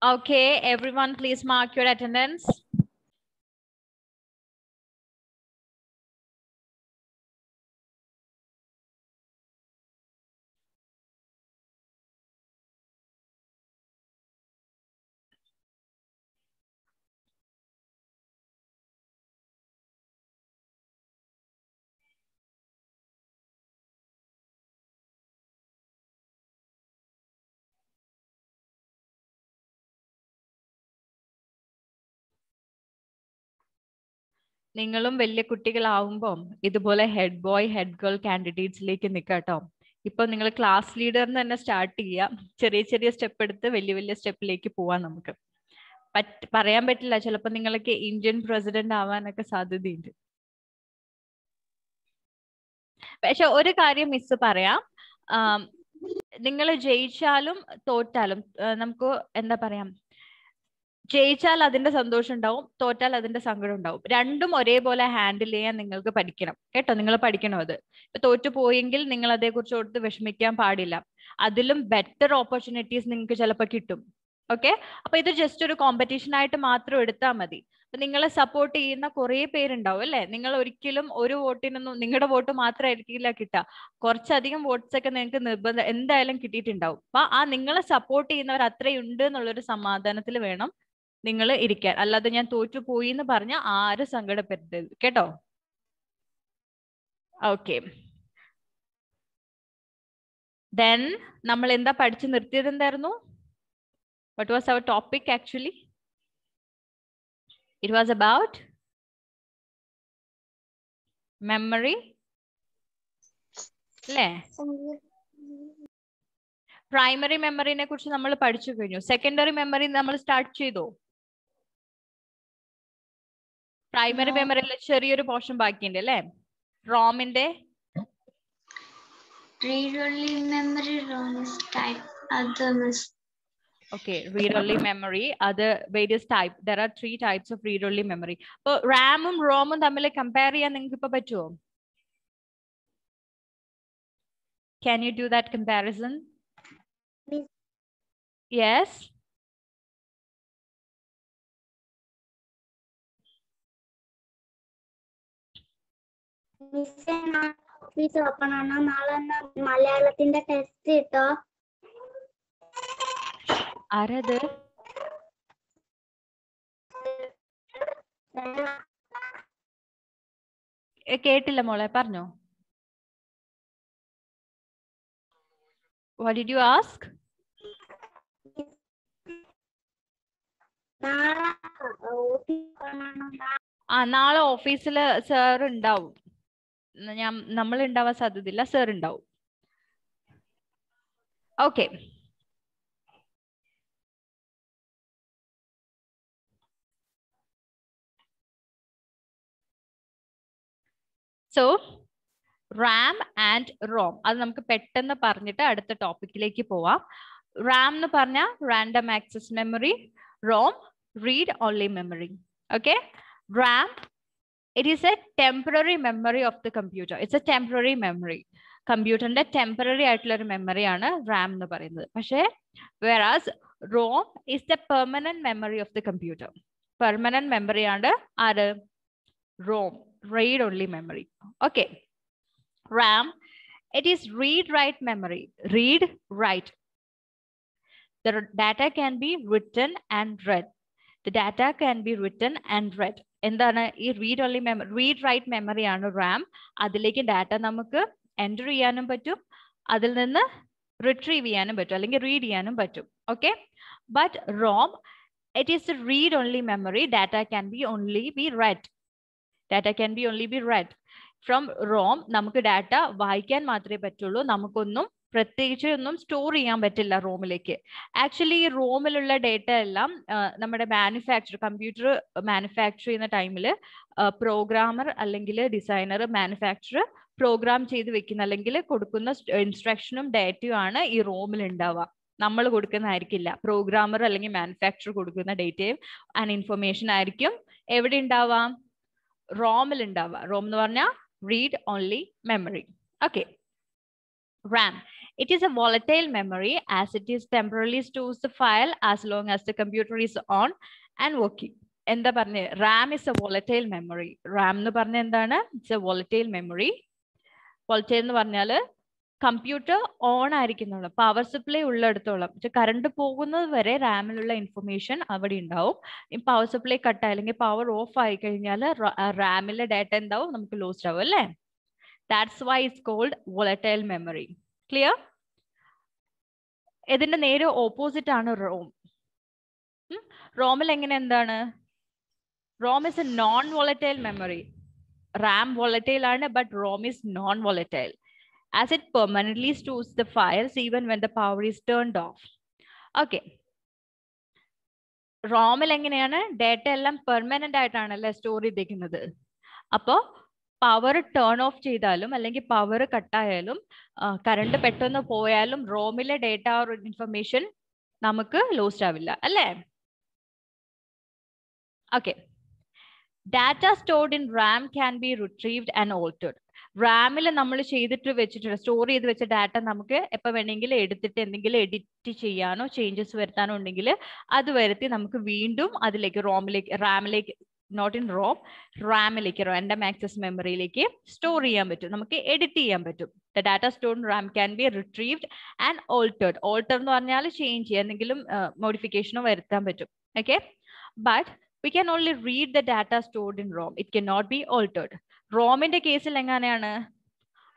Okay, everyone please mark your attendance. നിങ്ങളും വലിയ കുട്ടികളാവുമ്പം ഇതുപോലെ ഹെഡ് ബോയ് ഹെഡ് ഗേൾ കാൻഡിഡേറ്റ്സിലേക്ക് നിൽക്കാട്ടോ ഇപ്പൊ നിങ്ങൾ ക്ലാസ് ലീഡറിന് തന്നെ സ്റ്റാർട്ട് ചെയ്യുക ചെറിയ ചെറിയ സ്റ്റെപ്പ് എടുത്ത് വലിയ വലിയ സ്റ്റെപ്പിലേക്ക് പോവാം നമുക്ക് പറ്റ പറയാൻ പറ്റില്ല ചിലപ്പോ നിങ്ങളൊക്കെ ഇന്ത്യൻ പ്രസിഡന്റ് ആവാനൊക്കെ സാധ്യതയുണ്ട് പക്ഷെ ഒരു കാര്യം മിസ് പറയാം നിങ്ങൾ ജയിച്ചാലും തോറ്റാലും നമുക്ക് എന്താ പറയാം ജയിച്ചാൽ അതിന്റെ സന്തോഷം ഉണ്ടാവും തോറ്റാൽ അതിന്റെ സങ്കടം ഉണ്ടാവും രണ്ടും ഒരേപോലെ ഹാൻഡിൽ ചെയ്യാൻ നിങ്ങൾക്ക് പഠിക്കണം കേട്ടോ നിങ്ങൾ പഠിക്കണം അത് ഇപ്പൊ തോറ്റു പോയെങ്കിൽ നിങ്ങൾ അതേക്കുറിച്ച് ഓർത്ത് വിഷമിക്കാൻ പാടില്ല അതിലും ബെറ്റർ ഓപ്പർച്യൂണിറ്റീസ് നിങ്ങൾക്ക് ചിലപ്പോൾ കിട്ടും ഓക്കെ അപ്പൊ ഇത് ജസ്റ്റ് ഒരു കോമ്പറ്റീഷൻ ആയിട്ട് മാത്രം എടുത്താൽ മതി അപ്പൊ നിങ്ങളെ സപ്പോർട്ട് ചെയ്യുന്ന കുറേ പേരുണ്ടാവും അല്ലെ നിങ്ങൾ ഒരിക്കലും ഒരു വോട്ടിനൊന്നും നിങ്ങളുടെ വോട്ട് മാത്രമായിരിക്കില്ല കിട്ടുക കുറച്ചധികം വോട്ട്സ് ഒക്കെ നിങ്ങൾക്ക് നിർബന്ധം എന്തായാലും കിട്ടിയിട്ടുണ്ടാവും അപ്പൊ ആ നിങ്ങളെ സപ്പോർട്ട് ചെയ്യുന്നവർ അത്രയുണ്ട് എന്നുള്ളൊരു സമാധാനത്തിൽ വേണം നിങ്ങൾ ഇരിക്കാൻ അല്ലാതെ ഞാൻ തോറ്റു പോയി എന്ന് പറഞ്ഞ ആരും സങ്കടപ്പെടുത്ത കേട്ടോ ഓക്കെ ദെൻ നമ്മൾ എന്താ പഠിച്ചു നിർത്തിയത് എന്തായിരുന്നു what was our topic actually it was about memory അല്ലേ പ്രൈമറി മെമ്മറിനെ കുറിച്ച് നമ്മൾ പഠിച്ചു കഴിഞ്ഞു സെക്കൻഡറി മെമ്മറി നമ്മൾ സ്റ്റാർട്ട് ചെയ്തോ പ്രൈമറി മെമ്മറിയിലെ ചെറിയൊരു പോർഷൻ ബാക്കിയുണ്ട് അല്ലേ റോമിന്റെ ഓക്കെ റീഡ് ഓൺലി മെമ്മറി അത് various type there are three types of read only memory അപ്പൊ റാമും റോമും തമ്മിൽ കമ്പയർ ചെയ്യാൻ നിങ്ങൾക്ക് ഇപ്പൊ പറ്റുമോ can you do that comparison yes miss office open ആണ് നാളെ മലയാളത്തിന്റെ ടെസ്റ്റ് കിട്ടോ ആരത് കേട്ടില്ല മോളെ പറഞ്ഞോ വാട്ട് ഡിഡ് യു ആസ്ക് ആ നാളെ ഓഫീസില് സാർ ഉണ്ടാവും ഞാൻ നമ്മൾ ഉണ്ടാവാൻ സാധ്യതയില്ല സർ ഉണ്ടാവും okay so RAM and ROM അത് നമുക്ക് പെട്ടെന്ന് പറഞ്ഞിട്ട് അടുത്ത ടോപ്പിക്കിലേക്ക് പോവാം റാം എന്ന് പറഞ്ഞ random access memory ROM read only memory okay RAM it is a temporary memory of the computer. It's a temporary memory. Computer and temporary temporary memory on RAM. Whereas ROM is the permanent memory of the computer. Permanent memory under ROM, read only memory. Okay. RAM, it is read write memory. Read write. The data can be written and read. The data can be written and read. എന്താണ് ഈ read only memory read write memory ആണ് RAM അതിലേക്ക് data നമുക്ക് enter ചെയ്യാനും പറ്റും അതിൽ നിന്ന് retrieve ചെയ്യാനും പറ്റും അല്ലെങ്കിൽ റീഡ് ചെയ്യാനും പറ്റും okay but ROM it is read only memory data can be only be read data can be only be read from ROM നമുക്ക് ഡാറ്റ വായിക്കാൻ മാത്രമേ പറ്റുള്ളൂ നമുക്കൊന്നും പ്രത്യേകിച്ച് ഒന്നും സ്റ്റോർ ചെയ്യാൻ പറ്റില്ല റോമിലേക്ക് ആക്ച്വലി ഈ റോമിലുള്ള ഡേറ്റ എല്ലാം നമ്മുടെ മാനുഫാക്ചർ കമ്പ്യൂട്ടർ മാനുഫാക്ചർ ചെയ്യുന്ന ടൈമിൽ പ്രോഗ്രാമർ അല്ലെങ്കിൽ ഡിസൈനർ മാനുഫാക്ചർ പ്രോഗ്രാം ചെയ്ത് വെക്കുന്ന അല്ലെങ്കിൽ കൊടുക്കുന്ന ഇൻസ്ട്രക്ഷനും ഡേറ്റയും ആണ് ഈ റോമിൽ ഉണ്ടാവുക നമ്മൾ കൊടുക്കുന്നതായിരിക്കില്ല പ്രോഗ്രാമർ അല്ലെങ്കിൽ മാനുഫാക്ചർ കൊടുക്കുന്ന ഡേറ്റയും ആൻഡ് ഇൻഫർമേഷൻ ആയിരിക്കും എവിടെ ഉണ്ടാവാം റോമിൽ ഉണ്ടാവുക റോം എന്ന് പറഞ്ഞാൽ read only memory okay RAM It is a volatile memory as it is temporarily stores the file as long as the computer is on and working. എന്താ പറഞ്ഞ RAM is a volatile memory RAM എന്ന് പറഞ്ഞ എന്താണ് it's a volatile memory volatile എന്ന് പറഞ്ഞാൽ computer on ആയിരിക്കുന്നുള്ളൂ power supply ഉള്ളിടത്തോളം current പോകുന്നത് വരെ റാമിലുള്ള ഇൻഫർമേഷൻ അവിടെ ഉണ്ടാവും പവർ സപ്ലൈ കട്ട് അല്ലെങ്കിൽ പവർ ഓഫ് ആയി കഴിഞ്ഞാൽ റാമിലെ ഡാറ്റ എന്താവും നമുക്ക് ലോസ്റ്റ് ആവും അല്ലേ that's why it's called volatile memory clear ഇതിന്റെ നേരെ ഓപ്പോസിറ്റ് ആണ് റോം റോമിൽ എങ്ങനെ എന്താണ് ROM is a non volatile memory Ram volatile ആണ് but ROM is non volatile as it permanently stores the files even when the power is turned off okay റോമിൽ എങ്ങനെയാണ് data എല്ലാം പെർമനന്റ് ആയിട്ടാണ് അല്ലെ സ്റ്റോർ ചെയ്തിരിക്കുന്നത് അപ്പോൾ പവർ ടേൺ ഓഫ് ചെയ്താലും അല്ലെങ്കിൽ പവർ കട്ടായാലും കറണ്ട് പെട്ടെന്ന് പോയാലും റോമിലെ ഡേറ്റ ഓർ ഇൻഫർമേഷൻ നമുക്ക് ലോസ്റ്റ് ആവില്ല അല്ലേ okay data stored in RAM can be retrieved and altered റാമിൽ നമ്മൾ ചെയ്തിട്ട് വെച്ചിട്ടുള്ള സ്റ്റോർ ചെയ്ത് വെച്ച ഡാറ്റ നമുക്ക് എപ്പോൾ വേണമെങ്കിലും എടുത്തിട്ട് എന്തെങ്കിലും എഡിറ്റ് ചെയ്യാനോ ചേഞ്ചസ് വരുത്താനോ ഉണ്ടെങ്കിൽ അത് വരുത്തി നമുക്ക് വീണ്ടും അതിലേക്ക് റോമിലേക്ക് റാമിലേക്ക് നോട്ട് ഇൻ റോം റാമിലേക്ക് റാൻഡം ആക്സസ് മെമ്മറിയിലേക്ക് സ്റ്റോർ ചെയ്യാൻ പറ്റും നമുക്ക് എഡിറ്റ് ചെയ്യാൻ പറ്റും the data store RAM can be retrieved and altered alter എന്ന് പറഞ്ഞാൽ ചേഞ്ച് ചെയ്യുക എന്തെങ്കിലും മോഡിഫിക്കേഷനോ വരുത്താൻ പറ്റും okay but we can only read the data stored in ROM it can not be altered റോമിന്റെ കേസിൽ എങ്ങനെയാണ്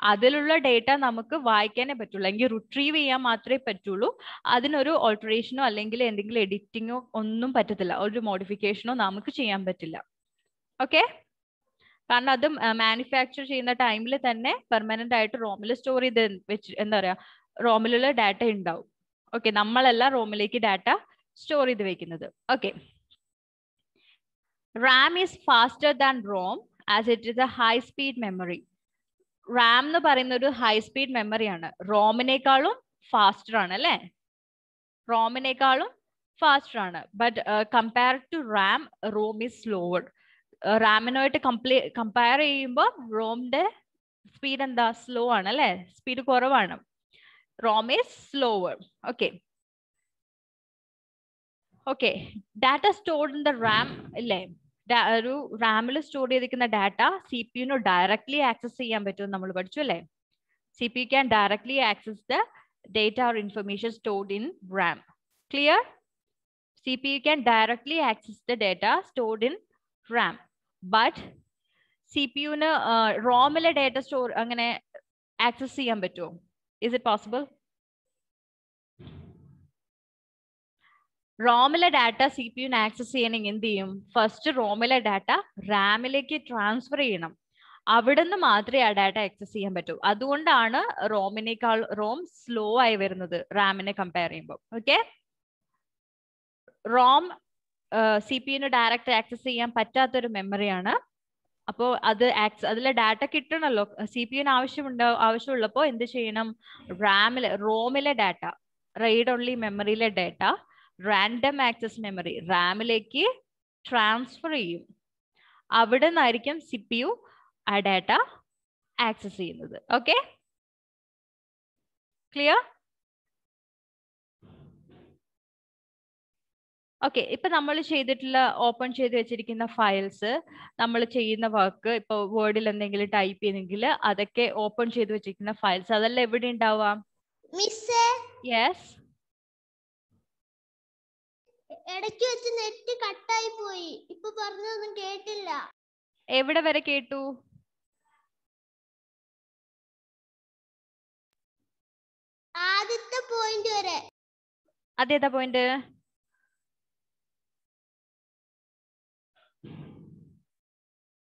അതിലുള്ള ഡേറ്റ നമുക്ക് വായിക്കാനേ പറ്റുള്ളൂ അല്ലെങ്കിൽ റിട്രീവ് ചെയ്യാൻ മാത്രമേ പറ്റുള്ളൂ അതിനൊരു ഓൾട്ടറേഷനോ അല്ലെങ്കിൽ എന്തെങ്കിലും എഡിറ്റിങ്ങോ ഒന്നും പറ്റത്തില്ല ഒരു മോഡിഫിക്കേഷനോ നമുക്ക് ചെയ്യാൻ പറ്റില്ല ഓക്കെ കാരണം അത് മാനുഫാക്ചർ ചെയ്യുന്ന ടൈമിൽ തന്നെ പെർമനന്റ് ആയിട്ട് റോമിൽ സ്റ്റോർ ചെയ്ത് വെച്ച് എന്താ പറയാ റോമിലുള്ള ഡാറ്റ ഉണ്ടാവും ഓക്കെ നമ്മളല്ല റോമിലേക്ക് ഡാറ്റ സ്റ്റോർ ചെയ്ത് വെക്കുന്നത് okay RAM is faster than ROM as it is a high speed memory RAM എന്ന് പറയുന്ന ഒരു ഹൈ സ്പീഡ് മെമ്മറിയാണ് റോമിനേക്കാളും ഫാസ്റ്റർ ആണ് അല്ലേ റോമിനേക്കാളും ഫാസ്റ്റർ ആണ് but compare to RAM ROM is slower uh, റാമിനുമായിട്ട് കംപ്ലീ കമ്പയർ ചെയ്യുമ്പോൾ റോമിന്റെ സ്പീഡ് എന്താ സ്ലോ ആണ് അല്ലെ സ്പീഡ് കുറവാണ് ROM is slower okay okay data stored in the RAM ഇല്ലേ ഒരു റാമിൽ സ്റ്റോർ ചെയ്തിരിക്കുന്ന ഡാറ്റ സി പി യുന് ഡയറക്ട്ലി ആക്സസ് ചെയ്യാൻ പറ്റുമെന്ന് നമ്മൾ പഠിച്ചു അല്ലേ C P U can directly access the data or information stored in RAM clear C P U can directly access the data stored in RAM but C P യുന് റോമിലെ data store അങ്ങനെ access ചെയ്യാൻ പറ്റുമോ is it possible റോമിലെ data C P യുന് access ചെയ്യണമെങ്കിൽ എന്ത് ചെയ്യും ഫസ്റ്റ് റോമിലെ ഡാറ്റ റാമിലേക്ക് ട്രാൻസ്ഫർ ചെയ്യണം അവിടെ നിന്ന് മാത്രമേ ആ ഡാറ്റ ആക്സസ് ചെയ്യാൻ പറ്റൂ അതുകൊണ്ടാണ് റോമിനേക്കാൾ റോം സ്ലോ ആയി വരുന്നത് റാമിനെ കമ്പയർ ചെയ്യുമ്പോൾ ഓക്കെ റോം സി പി യുന് ഡയറക്റ്റ് ആക്സസ് ചെയ്യാൻ പറ്റാത്തൊരു മെമ്മറിയാണ് അപ്പോൾ അത് ആക്സ് അതിലെ ഡാറ്റ കിട്ടണമല്ലോ സി പി യുന് ആവശ്യമുണ്ടോ ആവശ്യമുള്ളപ്പോൾ എന്ത് ചെയ്യണം റാമിലെ റോമിലെ ഡാറ്റ റൈഡ് ഓൺലി മെമ്മറിയിലെ ഡാറ്റ റാൻഡം ആക്സസ് മെമ്മറി റാമിലേക്ക് ട്രാൻസ്ഫർ ചെയ്യും അവിടെ നിന്നായിരിക്കും സി പി യു ആ ഡാറ്റ ആക്സസ് ചെയ്യുന്നത് ഓക്കെ ക്ലിയർ ഓക്കെ ഇപ്പൊ നമ്മൾ ചെയ്തിട്ടുള്ള ഓപ്പൺ ചെയ്ത് വെച്ചിരിക്കുന്ന ഫയൽസ് നമ്മൾ ചെയ്യുന്ന വർക്ക് ഇപ്പൊ വേർഡിൽ എന്തെങ്കിലും ടൈപ്പ് ചെയ്തെങ്കിൽ അതൊക്കെ ഓപ്പൺ ചെയ്ത് വെച്ചിരിക്കുന്ന ഫയൽസ് അതെല്ലാം എവിടെ ഉണ്ടാവാം യെസ് ഇടയ്ക്ക് വെച്ച് നെറ്റ് കട്ടായി പോയി ഇപ്പൊ പറഞ്ഞതൊന്നും കേട്ടില്ല എവിടെ വരെ കേട്ടു ആദ്യത്തെ പോയിന്റ് വരെ അതേതാ പോയിന്റ്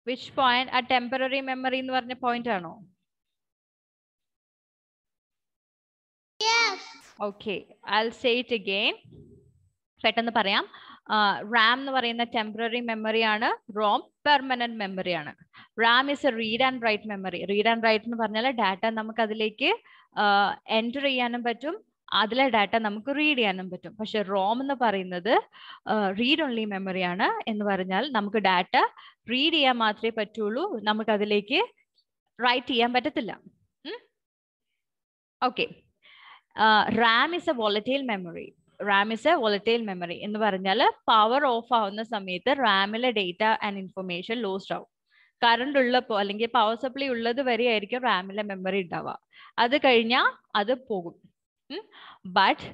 വിച്ച് പോയിന്റ് ആ ടെമ്പററി മെമ്മറി എന്ന് പറഞ്ഞ പോയിന്റ് ആണോ okay I say it again പെട്ടെന്ന് പറയാം റാം എന്ന് പറയുന്ന ടെമ്പററി മെമ്മറി ആണ് റോം പെർമനന്റ് മെമ്മറി ആണ് RAM is a read and write memory read and write എന്ന് പറഞ്ഞാൽ ഡാറ്റ നമുക്ക് അതിലേക്ക് എൻറ്റർ ചെയ്യാനും പറ്റും അതിലെ ഡാറ്റ നമുക്ക് റീഡ് ചെയ്യാനും പറ്റും പക്ഷെ റോം എന്ന് പറയുന്നത് റീഡ് ഓൺലി മെമ്മറി ആണ് എന്ന് പറഞ്ഞാൽ നമുക്ക് ഡാറ്റ റീഡ് ചെയ്യാൻ മാത്രമേ പറ്റുള്ളൂ നമുക്ക് അതിലേക്ക് റൈറ്റ് ചെയ്യാൻ പറ്റത്തില്ല okay RAM is a volatile memory RAM is a volatile memory എന്ന് പറഞ്ഞാൽ പവർ ഓഫ് ആവുന്ന സമയത്ത് റാമിലെ ഡേറ്റ ആൻഡ് ഇൻഫർമേഷൻ ലോസ്റ്റ് ആവും കറണ്ട് ഉള്ളപ്പോൾ അല്ലെങ്കിൽ പവർ സപ്ലൈ ഉള്ളത് വരെ ആയിരിക്കും റാമിലെ മെമ്മറി ഉണ്ടാവുക അത് കഴിഞ്ഞാൽ അത് പോകും ബട്ട്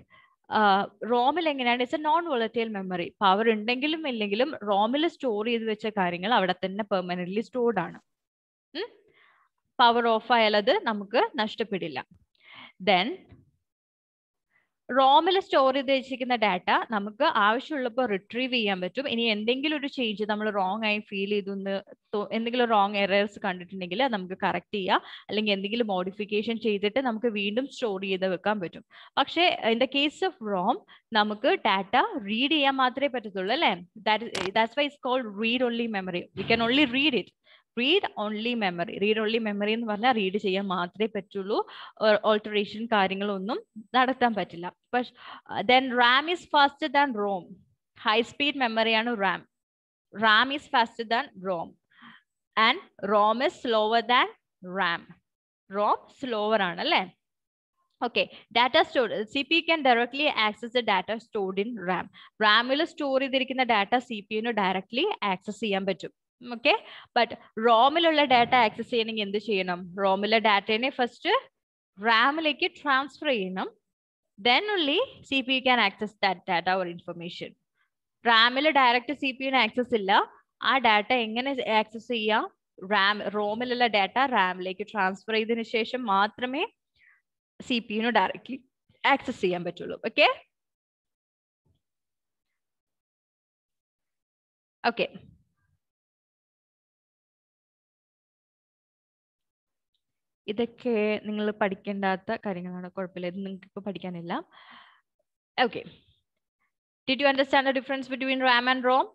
റോമിൽ എങ്ങനെയാണ് it's a non volatile memory power ഉണ്ടെങ്കിലും ഇല്ലെങ്കിലും റോമിൽ സ്റ്റോർ ചെയ്ത് വെച്ച കാര്യങ്ങൾ അവിടെ തന്നെ പെർമനൻ്റ്ലി സ്റ്റോർഡ് ആണ് പവർ ഓഫ് ആയാൽ നമുക്ക് നഷ്ടപ്പെടില്ല ദെൻ റോമിൽ സ്റ്റോർ ചെയ്ത് വെച്ചിരിക്കുന്ന ഡാറ്റ നമുക്ക് ആവശ്യമുള്ളപ്പോൾ റിട്രീവ് ചെയ്യാൻ പറ്റും ഇനി എന്തെങ്കിലും ഒരു ചേഞ്ച് നമ്മൾ റോങ് ആയി ഫീൽ ചെയ്തു എന്തെങ്കിലും റോങ് എറേഴ്സ് കണ്ടിട്ടുണ്ടെങ്കിൽ നമുക്ക് കറക്റ്റ് ചെയ്യാം അല്ലെങ്കിൽ എന്തെങ്കിലും മോഡിഫിക്കേഷൻ ചെയ്തിട്ട് നമുക്ക് വീണ്ടും സ്റ്റോർ ചെയ്ത് വെക്കാൻ പറ്റും പക്ഷേ in the case of ROM നമുക്ക് ഡാറ്റ റീഡ് ചെയ്യാൻ മാത്രമേ പറ്റത്തുള്ളൂ അല്ലേ that's why it's called read only memory we can only read it read only memory read only memory എന്ന് പറഞ്ഞാൽ റീഡ് ചെയ്യാൻ മാത്രമേ പറ്റുള്ളൂ ഓൾട്ടറേഷൻ കാര്യങ്ങളൊന്നും നടത്താൻ പറ്റില്ല പക്ഷെ then RAM is faster than ROM high speed മെമ്മറിയാണ് RAM RAM is faster than ROM and ROM is slower than RAM ROM slower ആണ് അല്ലേ okay data store C P can directly access the data stored in RAM റാമിൽ store ചെയ്തിരിക്കുന്ന data C P യുന് directly access ചെയ്യാൻ പറ്റും okay but റോമിലുള്ള data access ചെയ്യണമെങ്കിൽ എന്ത് ചെയ്യണം റോമിലെ ഡാറ്റേനെ ഫസ്റ്റ് റാമിലേക്ക് ട്രാൻസ്ഫർ ചെയ്യണം then only C P U can access that data or information റാമിൽ ഡയറക്റ്റ് സി പി യുന് ആക്സസ് ഇല്ല ആ ഡാറ്റ എങ്ങനെ ആക്സസ് ചെയ്യാം റാം റോമിലുള്ള ഡാറ്റ റാമിലേക്ക് ട്രാൻസ്ഫർ ചെയ്തതിനു ശേഷം മാത്രമേ സി പി യുന് ഡയറക്ട്ലി ആക്സസ് ചെയ്യാൻ പറ്റുള്ളൂ ഓക്കെ ഓക്കെ ഇതൊക്കെ നിങ്ങൾ പഠിക്കേണ്ടാത്ത കാര്യങ്ങളാണ് കുഴപ്പമില്ല ഇത് നിങ്ങൾക്ക് ഇപ്പോൾ പഠിക്കാനില്ല okay did you understand the difference between RAM and ROM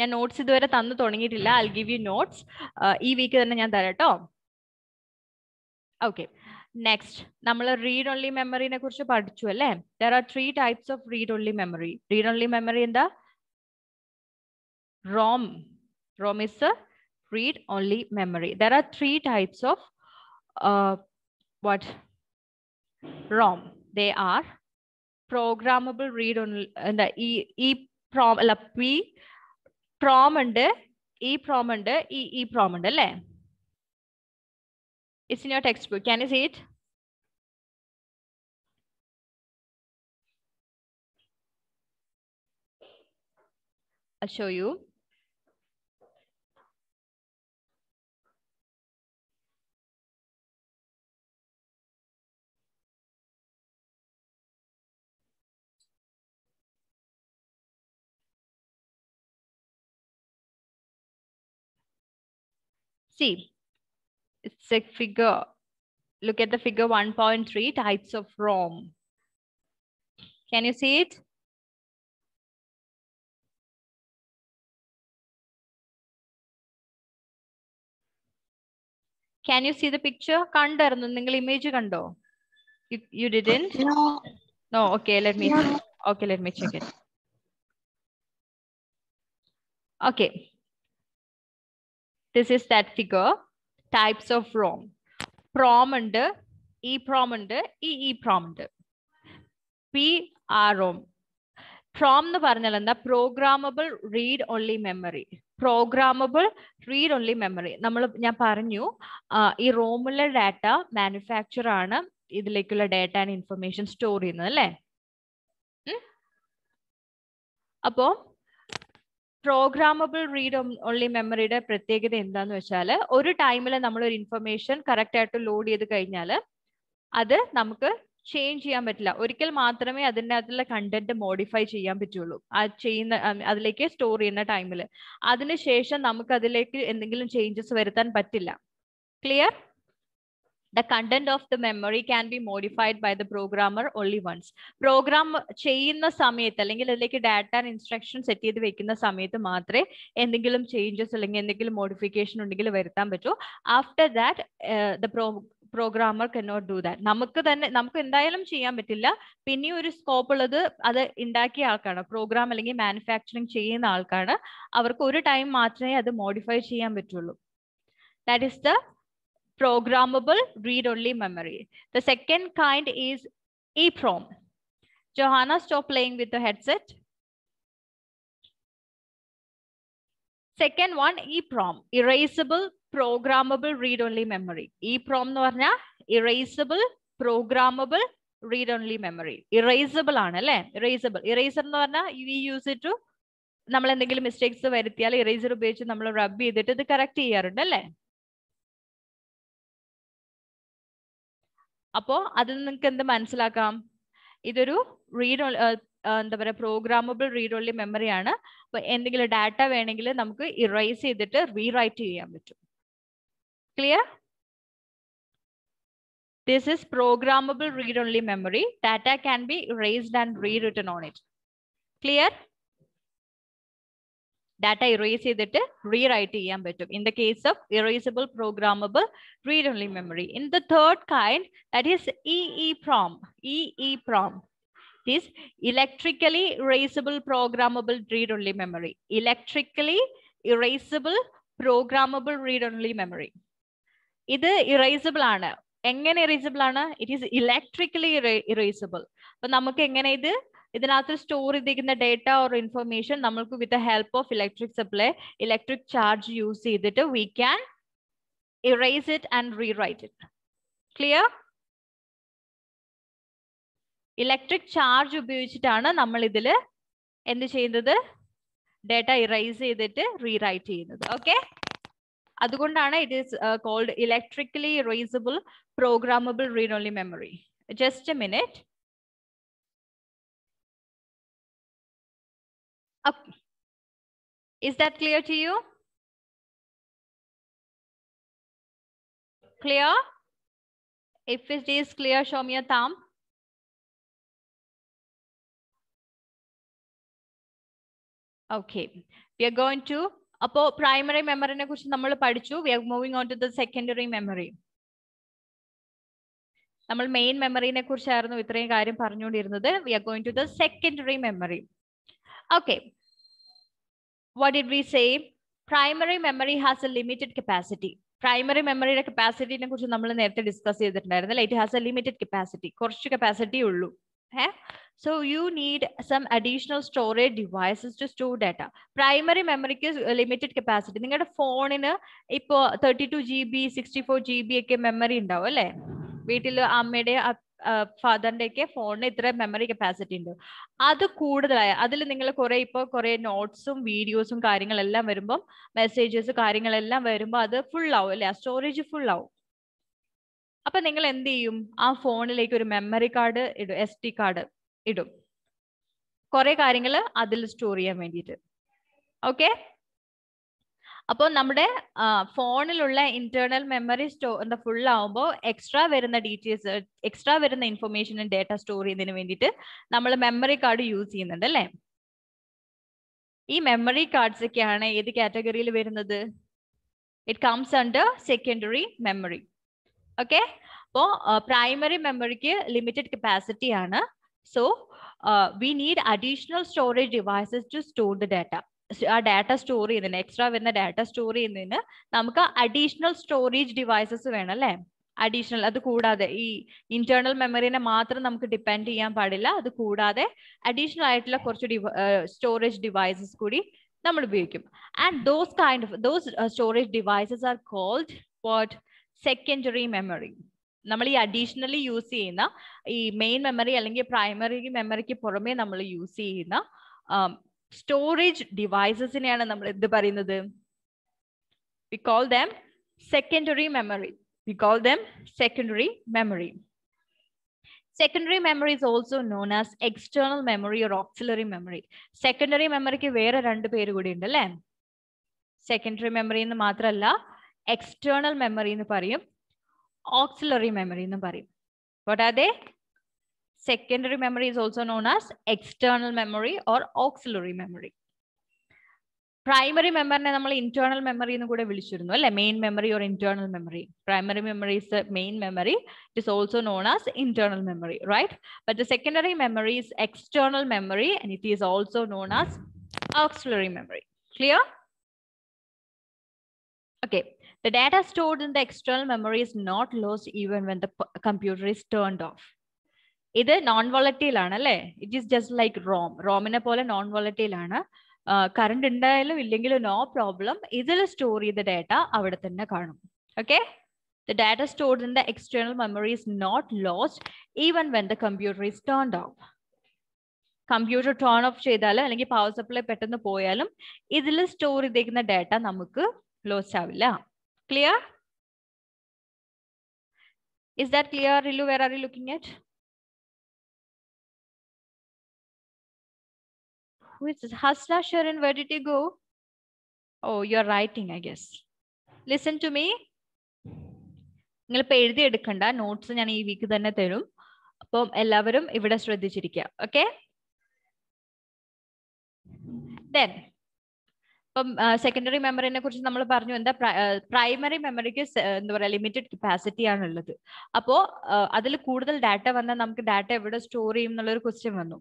ഞാൻ നോട്ട്സ് ഇതുവരെ തന്നു തുടങ്ങിയിട്ടില്ല ഐ ഗിവ് യു നോട്ട്സ് ഈ വീക്ക് തന്നെ ഞാൻ തരാം കേട്ടോ ഓക്കെ നെക്സ്റ്റ് നമ്മൾ റീഡ് ഓൺലി മെമ്മറിനെ കുറിച്ച് പഠിച്ചു അല്ലേ there are three types of read only memory read only memory എന്താ ROM ROM is read only memory. There are three types of uh, what ROM. They are programmable read only and the EEPROM e P PROM and E and EEPROM and le. It's in your textbook. Can you see it? I'll show you. See, it's a figure. Look at the figure 1.3, types of ROM. Can you see it? Can you see the picture? കണ്ടായിരുന്നു നിങ്ങൾ image കണ്ടോ You, didn't? No. No, okay, let me, okay, let me check it. Okay. This is that figure types of ROM PROM ഉണ്ട് E e PROM ഉണ്ട് E E PROM ഉണ്ട് P R ROM PROM എന്ന് പറഞ്ഞാൽ എന്താ programmable read only memory programmable read only memory നമ്മൾ ഞാൻ പറഞ്ഞു ഈ റോമിലെ ഡാറ്റ മാനുഫാക്ചർ ആണ് ഇതിലേക്കുള്ള ഡാറ്റ ആൻഡ് ഇൻഫർമേഷൻ സ്റ്റോർ ചെയ്യുന്നത് അല്ലേ അപ്പോ പ്രോഗ്രാമബിൾ റീഡ് ഓൺലി മെമ്മറിയുടെ പ്രത്യേകത എന്താന്ന് വെച്ചാൽ ഒരു ടൈമിൽ നമ്മൾ ഒരു ഇൻഫർമേഷൻ കറക്റ്റ് ആയിട്ട് ലോഡ് ചെയ്ത് കഴിഞ്ഞാൽ അത് നമുക്ക് ചേഞ്ച് ചെയ്യാൻ പറ്റില്ല ഒരിക്കൽ മാത്രമേ അതിൻ്റെ അകത്തുള്ള കണ്ടന്റ് മോഡിഫൈ ചെയ്യാൻ പറ്റുള്ളൂ ആ ചെയ്യുന്ന അതിലേക്ക് സ്റ്റോർ ചെയ്യുന്ന ടൈമിൽ അതിനുശേഷം നമുക്ക് അതിലേക്ക് എന്തെങ്കിലും ചേഞ്ചസ് വരുത്താൻ പറ്റില്ല clear the content of the memory can be modified by the programmer only once program ചെയ്യുന്ന സമയത്ത് അല്ലെങ്കിൽ അതിലേക്ക് ഡാറ്റ ഇൻസ്ട്രക്ഷൻ സെറ്റ് ചെയ്ത് വെക്കുന്ന സമയത്ത് മാത്രമേ എന്തെങ്കിലും ചേഞ്ചസ് അല്ലെങ്കിൽ എന്തെങ്കിലും മോഡിഫിക്കേഷൻ ഉണ്ടെങ്കിൽ വരുത്താൻ പറ്റൂ after that the pro programmer not do that നമുക്ക് തന്നെ നമുക്ക് എന്തായാലും ചെയ്യാൻ പറ്റില്ല പിന്നെ ഒരു സ്കോപ്പ് ഉള്ളത് അത് ഉണ്ടാക്കിയ ആൾക്കാണ് പ്രോഗ്രാം അല്ലെങ്കിൽ മാനുഫാക്ചറിങ് ചെയ്യുന്ന ആൾക്കാണ് അവർക്ക് ഒരു ടൈം മാത്രമേ അത് മോഡിഫൈ ചെയ്യാൻ പറ്റുള്ളൂ that is the programmable read-only memory. The second kind is EEPROM. Johanna, stop playing with the headset. Second one, EEPROM, erasable programmable read-only memory. EEPROM എന്ന് erasable programmable read-only memory. Erasable ആണ് Erasable. Erasable. Eraser we use it to നമ്മൾ എന്തെങ്കിലും mistakes വരുത്തിയാൽ eraser ഉപയോഗിച്ച് നമ്മൾ റബ് ചെയ്തിട്ട് ഇത് correct ചെയ്യാറുണ്ട് അല്ലേ അപ്പോ അതിൽ നിങ്ങൾക്ക് എന്ത് മനസ്സിലാക്കാം ഇതൊരു റീഡ് എന്താ പറയുക പ്രോഗ്രാമബിൾ റീഡ് ഓൺലി മെമ്മറി ആണ് അപ്പോൾ എന്തെങ്കിലും ഡാറ്റ വേണമെങ്കിൽ നമുക്ക് ഇറൈസ് ചെയ്തിട്ട് റീറൈറ്റ് ചെയ്യാൻ പറ്റും clear this is programmable read only memory data can be erased and rewritten on it clear data erase it, rewrite better. In the case of erasable programmable read-only memory. In the third kind, that is EEPROM. EEPROM. This electrically erasable programmable read-only memory. Electrically erasable programmable read-only memory. It is erasable. Anna. Erasable, it is electrically erasable. But we can erase ഇതിനകത്ത് store ചെയ്തിരിക്കുന്ന data or information നമ്മൾക്ക് with help of electric supply electric charge use ചെയ്തിട്ട് we can erase it and rewrite it clear electric charge ഉപയോഗിച്ചിട്ടാണ് നമ്മൾ ഇതിൽ എന്ത് ചെയ്യുന്നത് data ഇറൈസ് ചെയ്തിട്ട് റീറൈറ്റ് ചെയ്യുന്നത് ഓക്കെ അതുകൊണ്ടാണ് it is called electrically erasable programmable read only memory just a minute up. Is that clear to you? Clear? If it is clear, show me a thumb. Okay, we are going to അപ്പോൾ primary മെമ്മറിനെ കുറിച്ച് നമ്മൾ പഠിച്ചു we are moving on to the secondary memory നമ്മൾ main മെമ്മറിനെ കുറിച്ചായിരുന്നു ഇത്രയും കാര്യം പറഞ്ഞുകൊണ്ടിരുന്നത് we are going to the secondary memory Okay. What did we say? Primary memory has a limited capacity. Primary മെമ്മറിയുടെ കപ്പാസിറ്റിനെ കുറിച്ച് നമ്മൾ നേരത്തെ ഡിസ്കസ് ചെയ്തിട്ടുണ്ടായിരുന്നല്ലേ it has a limited capacity കുറച്ച് കപ്പാസിറ്റി ഉള്ളൂ ഏ so you need some additional storage devices to store data primary മെമ്മറിക്ക് ലിമിറ്റഡ് കപ്പാസിറ്റി നിങ്ങളുടെ ഫോണിന് ഇപ്പോൾ thirty two G B sixty four G B ഒക്കെ മെമ്മറി ഉണ്ടാവും അല്ലേ വീട്ടിൽ അമ്മയുടെ ഫാദറിന്റെ ഒക്കെ ഫോണിന് ഇത്ര മെമ്മറി കപ്പാസിറ്റി ഉണ്ട് അത് കൂടുതലായ അതിൽ നിങ്ങൾ കുറെ ഇപ്പൊ കുറെ നോട്ട്സും വീഡിയോസും കാര്യങ്ങളെല്ലാം വരുമ്പോൾ മെസ്സേജസ് കാര്യങ്ങളെല്ലാം വരുമ്പോൾ അത് ഫുൾ ആവും അല്ലെ ആ സ്റ്റോറേജ് ഫുൾ ആവും അപ്പൊ നിങ്ങൾ എന്ത് ചെയ്യും ആ ഫോണിലേക്ക് ഒരു മെമ്മറി കാർഡ് ഇടും എസ് ടി കാർഡ് ഇടും കുറെ കാര്യങ്ങൾ അതിൽ സ്റ്റോർ ചെയ്യാൻ വേണ്ടിയിട്ട് ഓക്കെ അപ്പോൾ നമ്മുടെ ഫോണിലുള്ള ഇന്റേർണൽ മെമ്മറി സ്റ്റോ എന്താ ഫുൾ ആവുമ്പോൾ എക്സ്ട്രാ വരുന്ന ഡീറ്റെയിൽസ് എക്സ്ട്രാ വരുന്ന ഇൻഫർമേഷനും ഡേറ്റ സ്റ്റോർ ചെയ്യുന്നതിന് വേണ്ടിയിട്ട് നമ്മൾ മെമ്മറി കാർഡ് യൂസ് ചെയ്യുന്നുണ്ട് അല്ലേ ഈ മെമ്മറി കാർഡ്സ് ഒക്കെയാണ് ഏത് കാറ്റഗറിയിൽ വരുന്നത് it comes under secondary memory okay അപ്പോൾ പ്രൈമറി മെമ്മറിക്ക് ലിമിറ്റഡ് കപ്പാസിറ്റി ആണ് so we need additional storage devices to store the data ആ ഡാറ്റ സ്റ്റോർ ചെയ്യുന്നതിന് എക്സ്ട്രാ വരുന്ന ഡാറ്റ സ്റ്റോർ ചെയ്യുന്നതിന് നമുക്ക് അഡീഷണൽ സ്റ്റോറേജ് ഡിവൈസസ് വേണം അല്ലേ അഡീഷണൽ അത് കൂടാതെ ഈ ഇന്റേണൽ മെമ്മറിനെ മാത്രം നമുക്ക് ഡിപ്പെൻഡ് ചെയ്യാൻ പാടില്ല അത് കൂടാതെ അഡീഷണൽ ആയിട്ടുള്ള കുറച്ച് സ്റ്റോറേജ് ഡിവൈസസ് കൂടി നമ്മൾ ഉപയോഗിക്കും and those kind of those storage devices are called what secondary memory നമ്മൾ ഈ അഡീഷണലി യൂസ് ചെയ്യുന്ന ഈ മെയിൻ മെമ്മറി അല്ലെങ്കിൽ പ്രൈമറി മെമ്മറിക്ക് പുറമേ നമ്മൾ യൂസ് ചെയ്യുന്ന സ്റ്റോറേജ് ഡിവൈസസിനെയാണ് നമ്മൾ എന്ത് പറയുന്നത് we call them secondary memory we call them secondary memory secondary memory is also known as external memory or auxiliary memory secondary മെമ്മറിക്ക് വേറെ രണ്ട് പേര് കൂടി ഉണ്ട് അല്ലേ സെക്കൻഡറി മെമ്മറി എന്ന് മാത്രമല്ല എക്സ്റ്റേണൽ മെമ്മറി എന്ന് പറയും ഓക്സിലറി മെമ്മറി എന്ന് പറയും what are they secondary memory is also known as external memory or auxiliary memory. Primary memory is internal memory. Main memory or internal memory. Primary memory is the main memory. It is also known as internal memory, right? But the secondary memory is external memory and it is also known as auxiliary memory. Clear? Okay. The data stored in the external memory is not lost even when the computer is turned off. ഇത് non volatile ആണ് അല്ലേ it is just like ROM റോമിനെ പോലെ non volatile ആണ് current ഉണ്ടായാലും ഇല്ലെങ്കിലും no problem ഇതിൽ store ചെയ്ത ഡാറ്റ അവിടെ തന്നെ കാണും okay the data stored in the external memory is not lost even when the computer is turn off computer turn off ചെയ്താലും അല്ലെങ്കിൽ പവർ സപ്ലൈ പെട്ടെന്ന് പോയാലും ഇതിൽ സ്റ്റോർ ചെയ്തേക്കുന്ന ഡാറ്റ നമുക്ക് ലോസ് ആവില്ല ക്ലിയർ ഇസ് ദാറ്റ് ക്ലിയർ റിലു where are you looking at which is Hasla Sharan, where did you go? Oh, you're writing, I guess. Listen to me. നിങ്ങൾ എഴുതി എടുക്കണ്ട നോട്ട്സ് ഞാൻ ഈ വീക്ക് തന്നെ തരും അപ്പം എല്ലാവരും ഇവിടെ ശ്രദ്ധിച്ചിരിക്കുക ഓക്കെ ദെൻ ഇപ്പം സെക്കൻഡറി മെമ്മറിനെ കുറിച്ച് നമ്മൾ പറഞ്ഞു എന്താ പ്രൈമറി മെമ്മറിക്ക് എന്താ പറയുക ലിമിറ്റഡ് കപ്പാസിറ്റി ആണുള്ളത് അപ്പോൾ അതിൽ കൂടുതൽ ഡാറ്റ വന്നാൽ നമുക്ക് ഡാറ്റ എവിടെ സ്റ്റോർ ചെയ്യും എന്നുള്ളൊരു ക്വസ്റ്റ്യൻ വന്നു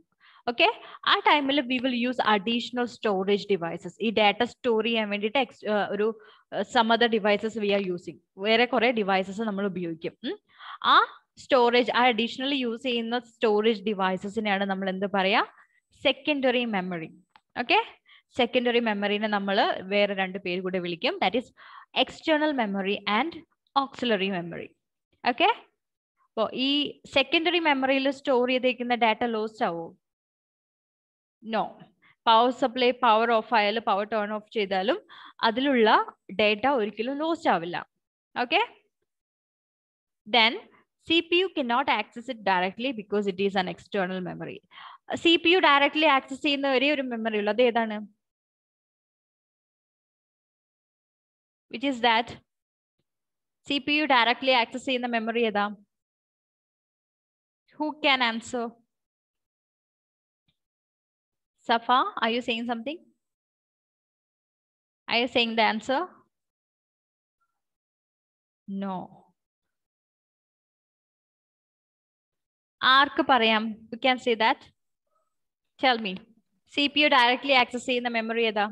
ഓക്കെ ആ ടൈമിൽ we will use additional storage devices ഈ ഡാറ്റ സ്റ്റോർ ചെയ്യാൻ വേണ്ടിയിട്ട് എക്സ് ഒരു സമത ഡിവൈസസ് വി ആർ യൂസിങ് വേറെ കുറെ ഡിവൈസസ് നമ്മൾ ഉപയോഗിക്കും ആ സ്റ്റോറേജ് ആ അഡീഷണലി യൂസ് ചെയ്യുന്ന സ്റ്റോറേജ് ഡിവൈസസിനെയാണ് നമ്മൾ എന്ത് പറയാ സെക്കൻഡറി മെമ്മറി ഓക്കെ സെക്കൻഡറി മെമ്മറിനെ നമ്മൾ വേറെ രണ്ട് പേര് കൂടെ വിളിക്കും that is external memory and auxiliary memory okay അപ്പോൾ ഈ സെക്കൻഡറി മെമ്മറിയിൽ സ്റ്റോർ ചെയ്തേക്കുന്ന ഡാറ്റ ലോസ്റ്റ് ആവുമോ no power supply power of ആയാലും പവർ ടേൺ ഓഫ് ചെയ്താലും അതിലുള്ള ഡേറ്റ ഒരിക്കലും ലോസ്റ്റ് ആവില്ല okay then C P U can not access it directly because it is an external memory C P U directly access ചെയ്യുന്ന ഒരേ ഒരു memory ഉള്ളൂ അത് ഏതാണ് which is that C P U directly access ചെയ്യുന്ന memory ഏതാ who can answer Safa, are you saying something? Are you saying the answer? No. Arc parayam. You can say that. Tell me. CPU directly accessing the memory either.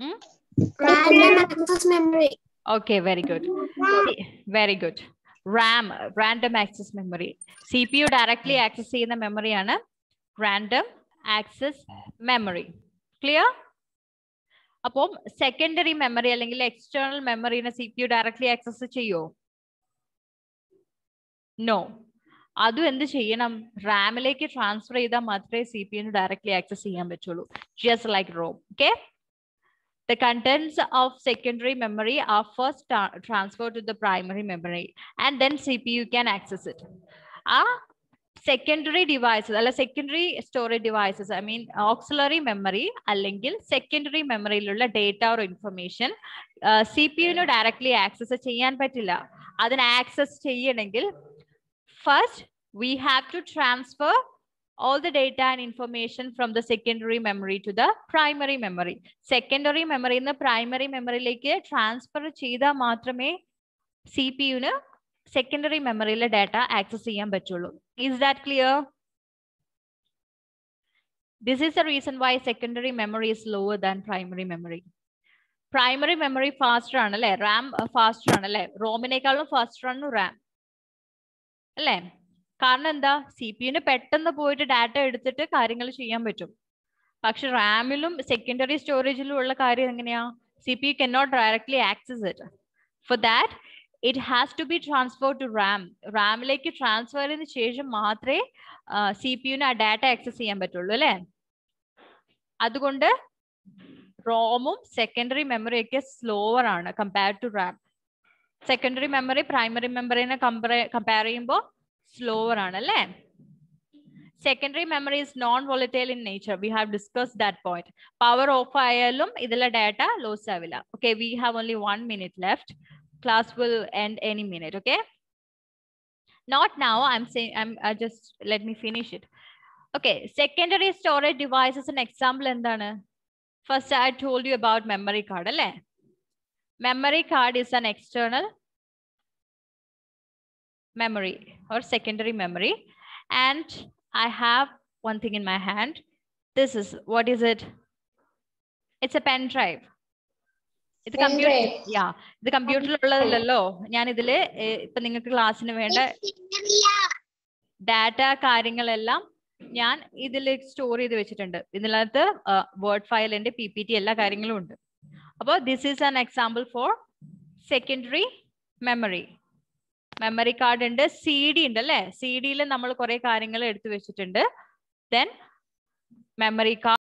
Hmm? Random access memory. Okay, very good. Very good. RAM random access memory C P U directly access ചെയ്യുന്ന മെമ്മറിയാണ് random access memory clear അപ്പം secondary memory അല്ലെങ്കിൽ external മെമ്മറിനെ C P U directly access ചെയ്യുമോ no അതും എന്ത് ചെയ്യണം റാമിലേക്ക് ട്രാൻസ്ഫർ ചെയ്താൽ മാത്രമേ C P U directly access ചെയ്യാൻ പറ്റുള്ളൂ just like ROM okay The contents of secondary memory are first tra transferred to the primary memory and then CPU can access it. Our secondary devices, അല്ല secondary storage devices, I mean auxiliary memory അല്ലെങ്കിൽ secondary മെമ്മറിയിലുള്ള data or information C P യുവിന് directly access ചെയ്യാൻ പറ്റില്ല access access ചെയ്യണമെങ്കിൽ First, we have to transfer all the data and information from the secondary memory to the primary memory. Secondary memory in the primary memory like a transfer cheetha maathrame CPU in secondary memory le data access cheyan pattullu. Is that clear? This is the reason why secondary memory is lower than primary memory. Primary memory faster run, RAM uh, faster run, ROM in a faster run, RAM. Right? കാരണം എന്താ C P യുന് പെട്ടെന്ന് പോയിട്ട് data എടുത്തിട്ട് കാര്യങ്ങൾ ചെയ്യാൻ പറ്റും പക്ഷെ റാമിലും secondary സ്റ്റോറേജിലും ഉള്ള കാര്യം എങ്ങനെയാ C P U can not directly access it for that it has to be transfer to RAM റാമിലേക്ക് ട്രാൻസ്ഫർ ചെയ്തതിന് ശേഷം മാത്രമേ സി പി യുന് ആ ഡാറ്റ ആക്സസ് ചെയ്യാൻ പറ്റുള്ളൂ അല്ലേ അതുകൊണ്ട് റോമും സെക്കൻഡറി ഒക്കെ സ്ലോവർ ആണ് compare to RAM secondary memory primary മെമ്മറിനെ കമ്പയർ കമ്പയർ ചെയ്യുമ്പോൾ slower on a lamb. Secondary memory is non-volatile in nature. We have discussed that point. Power of ILM, idala data, low savila. Okay, we have only one minute left. Class will end any minute, okay? Not now, I'm saying, I'm, I just, let me finish it. Okay, secondary storage devices an example. In the, first, I told you about memory card. Right? Memory card is an external memory or secondary memory. And I have one thing in my hand. This is, what is it? It's a pen drive. ഇത് computer യാ ഇത് കമ്പ്യൂട്ടറിലുള്ളതല്ലോ ഞാൻ ഇതില് ഇപ്പൊ നിങ്ങൾക്ക് ക്ലാസ്സിന് വേണ്ട ഡാറ്റ കാര്യങ്ങളെല്ലാം ഞാൻ ഇതിൽ സ്റ്റോർ ചെയ്ത് വെച്ചിട്ടുണ്ട് ഇതിനകത്ത് വേർഡ് ഫയലിന്റെ പി പി ടി എല്ലാ കാര്യങ്ങളും ഉണ്ട് അപ്പോൾ this is an example for secondary memory memory card ഉണ്ട് സി ഡി ഉണ്ട് അല്ലെ സി ഡിയിൽ നമ്മൾ കുറെ കാര്യങ്ങൾ എടുത്തു വെച്ചിട്ടുണ്ട് ദെൻ മെമ്മറി കാർഡ്